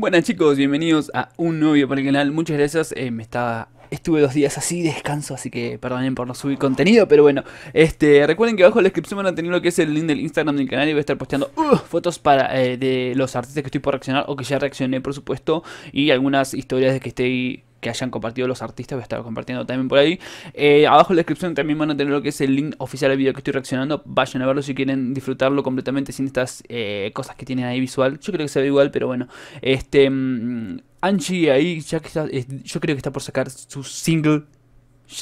Buenas chicos, bienvenidos a un nuevo video para el canal. Muchas gracias, eh, me estaba... Estuve dos días así descanso, así que perdonen por no subir contenido, pero bueno, este recuerden que abajo en la descripción van a tener lo que es el link del Instagram del canal y voy a estar posteando uh, fotos para eh, de los artistas que estoy por reaccionar o que ya reaccioné, por supuesto, y algunas historias de que estoy que hayan compartido los artistas, voy a estar compartiendo también por ahí. Eh, abajo en la descripción también van a tener lo que es el link oficial del video que estoy reaccionando. Vayan a verlo si quieren disfrutarlo completamente sin estas eh, cosas que tienen ahí visual. Yo creo que se ve igual, pero bueno. Este. Mm, ahí ya que yo creo que está por sacar su single.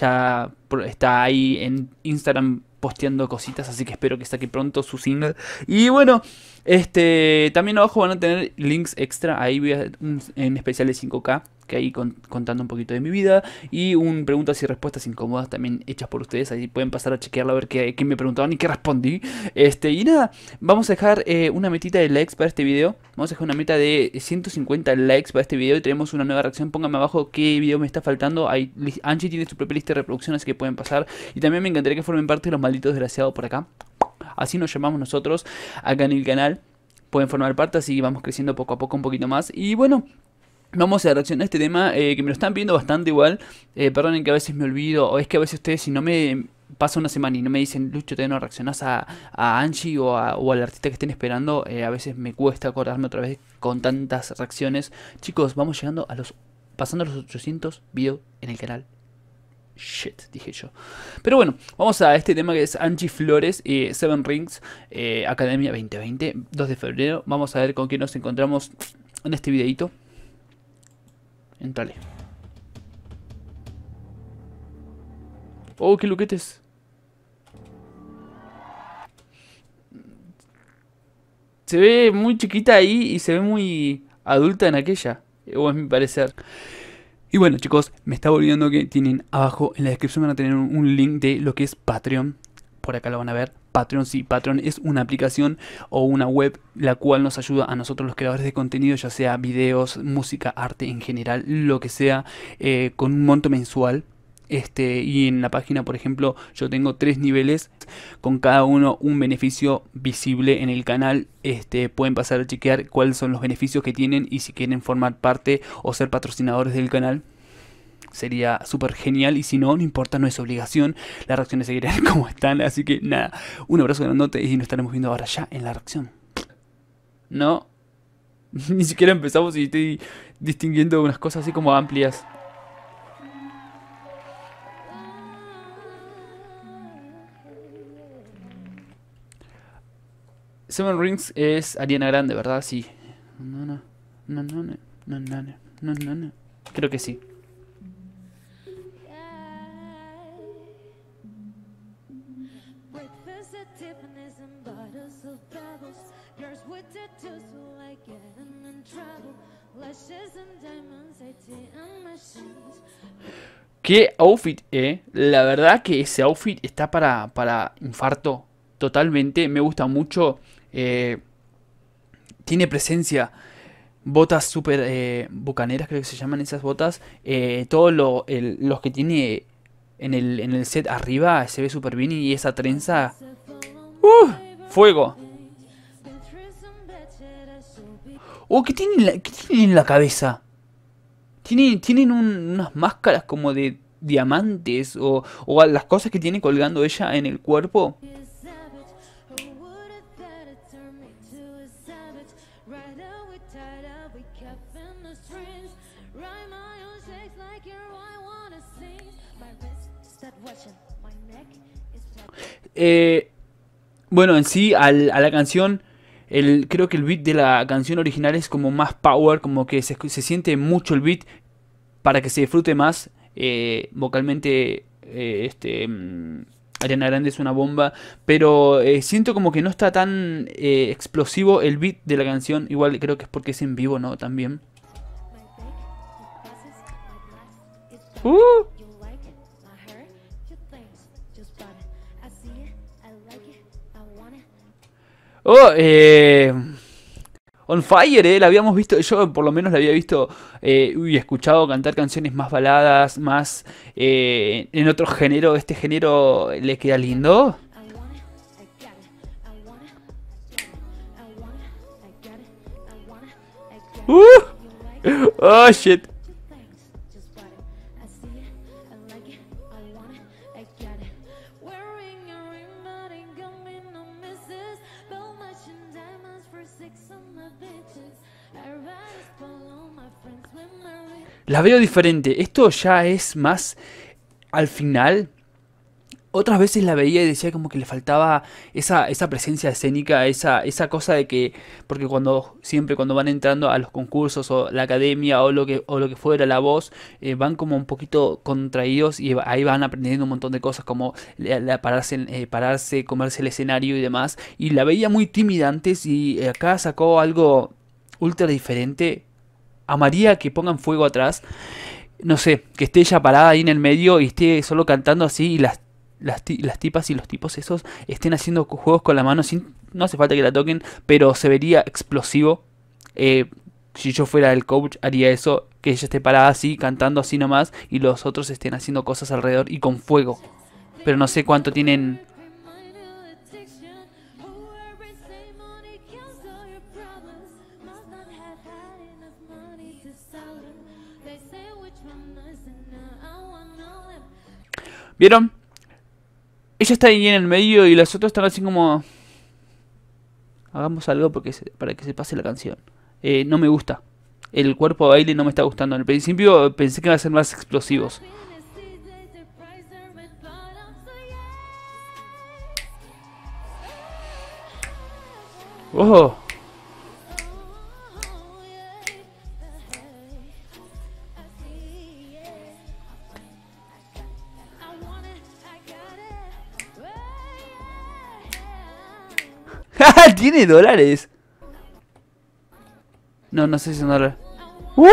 Ya está ahí en Instagram posteando cositas, así que espero que saque pronto su single. Y bueno, este también abajo van a tener links extra, ahí voy a, en especial de 5K que ahí contando un poquito de mi vida y un preguntas y respuestas incómodas también hechas por ustedes. Ahí pueden pasar a chequearlo a ver qué, qué me preguntaban y qué respondí. Este, y nada, vamos a dejar eh, una metita de likes para este video. Vamos a dejar una meta de 150 likes para este video y tenemos una nueva reacción. Pónganme abajo qué video me está faltando. Ahí, Angie tiene su propia lista de reproducción, así que pueden pasar. Y también me encantaría que formen parte de los malditos desgraciados por acá. Así nos llamamos nosotros acá en el canal. Pueden formar parte, así vamos creciendo poco a poco un poquito más. Y bueno, Vamos a reaccionar a este tema eh, que me lo están viendo bastante igual. Eh, perdonen que a veces me olvido, o es que a veces ustedes, si no me pasa una semana y no me dicen, Lucho, te no reaccionás a, a Angie o, a, o al artista que estén esperando, eh, a veces me cuesta acordarme otra vez con tantas reacciones. Chicos, vamos llegando a los. pasando a los 800 videos en el canal. Shit, dije yo. Pero bueno, vamos a este tema que es Angie Flores, y Seven Rings, Academia 2020, 2 de febrero. Vamos a ver con quién nos encontramos en este videito. Entrale. Oh, qué luquetes. Se ve muy chiquita ahí y se ve muy adulta en aquella. O es mi parecer. Y bueno chicos, me estaba olvidando que tienen abajo en la descripción van a tener un link de lo que es Patreon. Por acá lo van a ver. Patreon. Sí, Patreon es una aplicación o una web la cual nos ayuda a nosotros los creadores de contenido, ya sea videos, música, arte en general, lo que sea, eh, con un monto mensual. Este, y en la página, por ejemplo, yo tengo tres niveles, con cada uno un beneficio visible en el canal. Este, pueden pasar a chequear cuáles son los beneficios que tienen y si quieren formar parte o ser patrocinadores del canal sería súper genial. Y si no, no importa, no es obligación. Las reacciones seguirán como están. Así que nada, un abrazo grandote y nos estaremos viendo ahora ya en la reacción. No, ni siquiera empezamos y estoy distinguiendo unas cosas así como amplias. Seven Rings es Ariana Grande, ¿verdad? Sí. no, no, no, no, no, no. Creo que sí. Qué outfit, eh. La verdad que ese outfit está para, infarto. Totalmente. Me gusta mucho. Eh, tiene presencia. Botas super eh, bucaneras, creo que se llaman esas botas. Eh, Todos los que tiene en el, en el set arriba se ve súper bien. Y esa trenza. ¡Uh! ¡Fuego! ¿O oh, ¿qué, tienen en la cabeza? Tienen, tienen unas máscaras como de diamantes o, las cosas que tiene colgando ella en el cuerpo. Eh, bueno, en sí, a la canción creo que el beat de la canción original es como más power, como que se, siente mucho el beat para que se disfrute más eh, vocalmente. Eh, este, mm, Ariana Grande es una bomba, pero eh, siento como que no está tan explosivo el beat de la canción. Igual creo que es porque es en vivo, ¿no? También. Oh, eh. On Fire, eh, la habíamos visto, yo por lo menos la había visto eh, y escuchado cantar canciones más baladas, más eh, en otro género, este género le queda lindo. Uh, oh shit. La veo diferente. Esto ya es más al final. Otras veces la veía y decía como que le faltaba esa, esa presencia escénica, esa, esa cosa de que. Porque cuando siempre cuando van entrando a los concursos o la academia o lo que, o lo que fuera la voz, eh, van como un poquito contraídos y ahí van aprendiendo un montón de cosas como la, pararse, eh, pararse, comerse el escenario y demás. Y la veía muy tímida antes y eh, acá sacó algo ultra diferente a María que pongan fuego atrás. No sé, que esté ella parada ahí en el medio y esté solo cantando así y las, las, tipas y los tipos esos estén haciendo juegos con la mano sin... No hace falta que la toquen, pero se vería explosivo. Eh, si yo fuera el coach haría eso, que ella esté parada así, cantando así nomás, y los otros estén haciendo cosas alrededor y con fuego. Pero no sé cuánto tienen... ¿Vieron? Ella está ahí en el medio y los otros están así como... Hagamos algo porque para que se pase la canción. Eh, no me gusta. El cuerpo de baile no me está gustando. En el principio pensé que iban a ser más explosivos. Oh ¡Tiene dólares! No, no sé si son dólares. ¡Uh!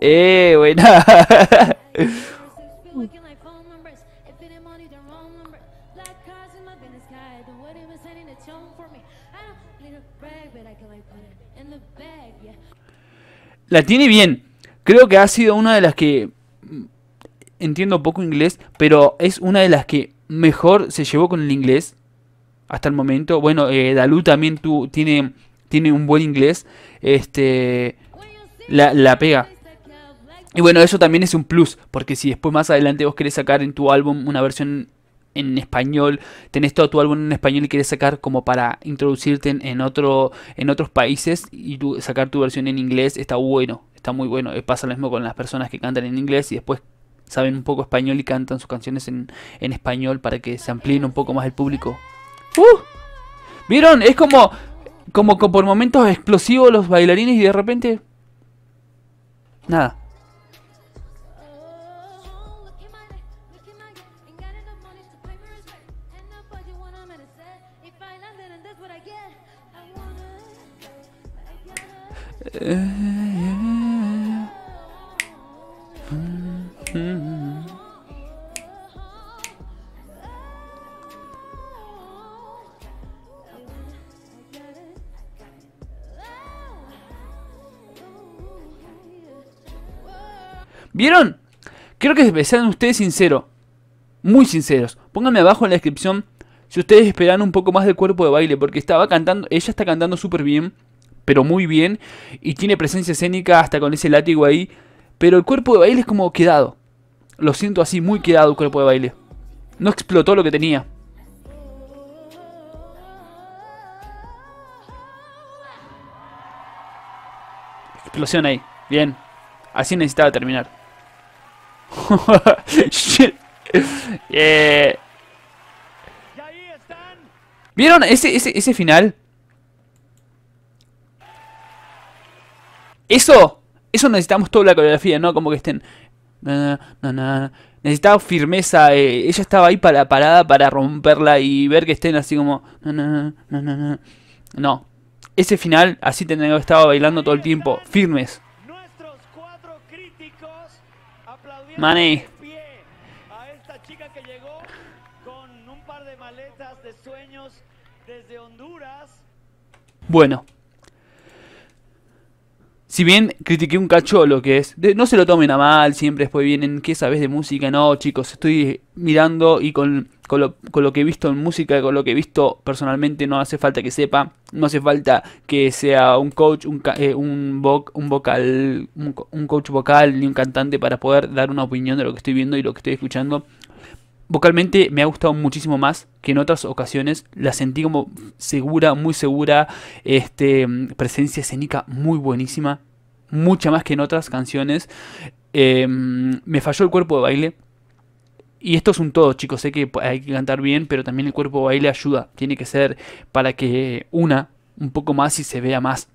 ¡Eh, buena! La tiene bien. Creo que ha sido una de las que... Mm, entiendo poco inglés, pero es una de las que mejor se llevó con el inglés hasta el momento. Bueno, eh, también tiene, tiene un buen inglés. Este, la, pega. Y bueno, eso también es un plus, porque si después más adelante vos querés sacar en tu álbum una versión en español, tenés todo tu álbum en español y querés sacar como para introducirte en, otro, en otros países y sacar tu versión en inglés, está bueno, está muy bueno. Eh, pasa lo mismo con las personas que cantan en inglés y después saben un poco español y cantan sus canciones en, en español para que se amplíen un poco más el público. ¡Uh! ¿Vieron? Es como, como, como por momentos explosivos los bailarines y de repente... Nada. Eh. ¿Vieron? Creo que sean ustedes sinceros. Muy sinceros. Pónganme abajo en la descripción si ustedes esperan un poco más del cuerpo de baile. Porque estaba cantando. Ella está cantando súper bien. Pero muy bien. Y tiene presencia escénica hasta con ese látigo ahí. Pero el cuerpo de baile es como quedado. Lo siento así, muy quedado el cuerpo de baile. No explotó lo que tenía. Explosión ahí. Bien. Así necesitaba terminar. Eh. ¿Vieron ese, ese, ese final? Eso, eso necesitamos toda la coreografía, ¿no? Como que estén necesitaba firmeza. Eh, ella estaba ahí para parada para romperla y ver que estén así como. No. Ese final, así tendría que bailando todo el tiempo. Firmes. Mane. Bueno, si bien critiqué un cacho lo que es, no se lo tomen a mal, siempre después vienen, ¿qué sabes de música? No, chicos, estoy mirando y con, con, lo, que he visto en música, con lo que he visto personalmente, no hace falta que sepa, no hace falta que sea un coach, un, eh, un, voc, un vocal, un, un coach vocal ni un cantante para poder dar una opinión de lo que estoy viendo y lo que estoy escuchando vocalmente me ha gustado muchísimo más que en otras ocasiones. La sentí como segura, muy segura. Este, presencia escénica muy buenísima. Mucha más que en otras canciones. Em, me falló el cuerpo de baile. Y esto es un todo, chicos. Sé que hay que cantar bien, pero también el cuerpo de baile ayuda. Tiene que ser para que una un poco más y se vea más.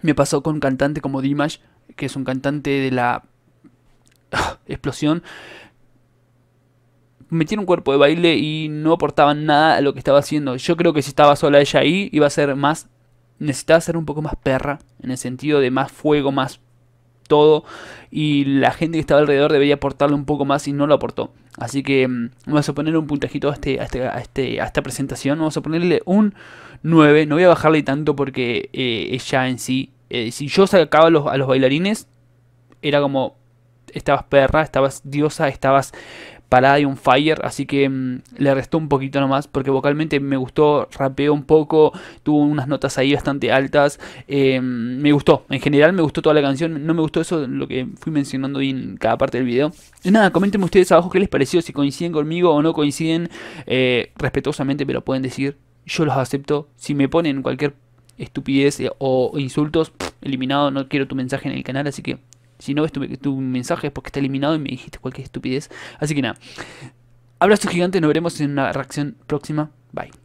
Me pasó con un cantante como Dimash, que es un cantante de la ah, explosión Metieron un cuerpo de baile y no aportaban nada a lo que estaba haciendo. Yo creo que si estaba sola ella ahí, iba a ser más. Necesitaba ser un poco más perra, en el sentido de más fuego, más todo. Y la gente que estaba alrededor debería aportarle un poco más y no lo aportó. Así que mm, vamos a poner un puntajito a, este, a, este, este esta presentación. Vamos a ponerle un 9. No voy a bajarle tanto porque eh, ella en sí. Eh, si yo sacaba a los bailarines, era como estabas perra, estabas diosa, estabas y un Fire, así que mm, le restó un poquito nomás, porque vocalmente me gustó, rapeó un poco, tuvo unas notas ahí bastante altas, eh, me gustó, en general me gustó toda la canción, no me gustó eso, lo que fui mencionando en cada parte del video. nada, comenten ustedes abajo qué les pareció, si coinciden conmigo o no coinciden, eh, respetuosamente pero pueden decir, yo los acepto, si me ponen cualquier estupidez eh, o insultos, eliminado, no quiero tu mensaje en el canal, así que si no ves tu, mensaje es porque está eliminado y me dijiste cualquier estupidez. Así que nada. Abrazo gigante, nos veremos en una reacción próxima. Bye.